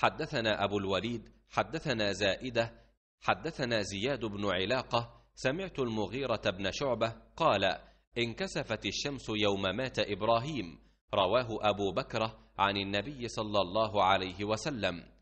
حدثنا أبو الوليد حدثنا زائدة حدثنا زياد بن علاقة سمعت المغيرة بن شعبة قال انكسفت الشمس يوم مات إبراهيم رواه أبو بكرة عن النبي صلى الله عليه وسلم